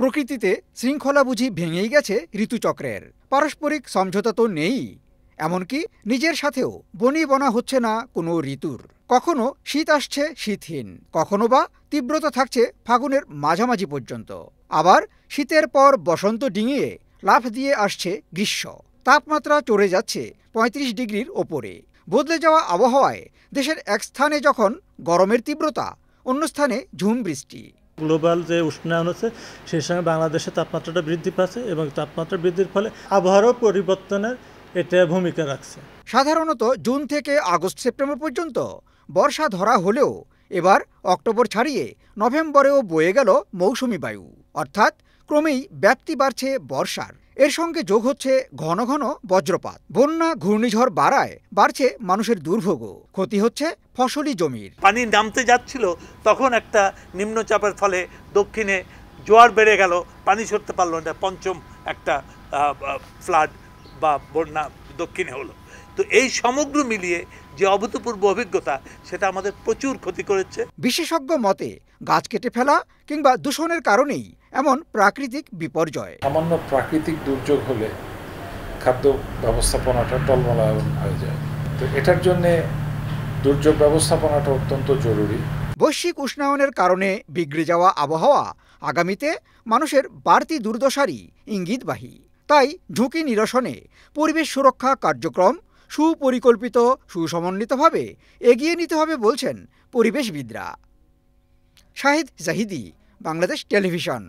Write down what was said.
প্রকৃতিতে শৃঙ্খলা বুঝি ভেঙেই গেছে ঋতুচক্রের পারস্পরিক সমঝোতা তো নেই এমনকি নিজের সাথেও বনি বনা হচ্ছে না কোনো ঋতুর কখনো শীত আসছে শীতহীন কখনো বা তীব্রতা থাকছে ফাগুনের মাঝামাঝি পর্যন্ত আবার শীতের পর বসন্ত ডিঙিয়ে লাফ দিয়ে আসছে গ্রীষ্ম তাপমাত্রা চড়ে যাচ্ছে ৩৫ ডিগ্রির ওপরে বদলে যাওয়া আবহাওয়ায় দেশের এক স্থানে যখন গরমের তীব্রতা অন্য স্থানে ঝুম বৃষ্টি গ্লোবাল যে উষ্ণায়ন হচ্ছে সেই সময় বাংলাদেশে তাপমাত্রাটা বৃদ্ধি পাচ্ছে এবং তাপমাত্রা বৃদ্ধির ফলে আবহাওয়ারও পরিবর্তনের এটা ভূমিকা রাখছে সাধারণত জুন থেকে আগস্ট সেপ্টেম্বর পর্যন্ত বর্ষা ধরা হলেও এবার অক্টোবর ছাড়িয়ে নভেম্বরেও বয়ে গেল মৌসুমি বায়ু অর্থাৎ ক্রমেই ব্যাপ্তি বাড়ছে বর্ষার এর সঙ্গে যোগ হচ্ছে ঘন ঘন বজ্রপাত বন্যা ঘূর্ণিঝড় বাড়ায় বাড়ছে মানুষের দুর্ভোগও ক্ষতি হচ্ছে ফসলি জমির পানি নামতে যাচ্ছিল তখন একটা নিম্নচাপের ফলে দক্ষিণে জোয়ার বেড়ে গেল পানি সরতে পারলো না পঞ্চম একটা ফ্লাড বা বন্যা দক্ষিণে হলো তো এই সমগ্র মিলিয়ে যে অভূতপূর্ব অভিজ্ঞতা সেটা আমাদের প্রচুর ক্ষতি করেছে বিশেষজ্ঞ মতে গাছ কেটে ফেলা কিংবা দূষণের কারণেই এমন প্রাকৃতিক বিপর্যয় সামান্য প্রাকৃতিক দুর্যোগ হলে খাদ্য ব্যবস্থাপনাটা টলমলায়ন হয়ে যায় তো এটার জন্যে দুর্যোগ ব্যবস্থাপনাটা অত্যন্ত জরুরি বৈশ্বিক উষ্ণায়নের কারণে বিগড়ে যাওয়া আবহাওয়া আগামীতে মানুষের বাড়তি দুর্দশারই ইঙ্গিতবাহী তাই ঝুঁকি নিরসনে পরিবেশ সুরক্ষা কার্যক্রম সুপরিকল্পিত সুসমন্বিতভাবে এগিয়ে নিতে হবে বলছেন পরিবেশবিদরা শাহিদ জাহিদি বাংলাদেশ টেলিভিশন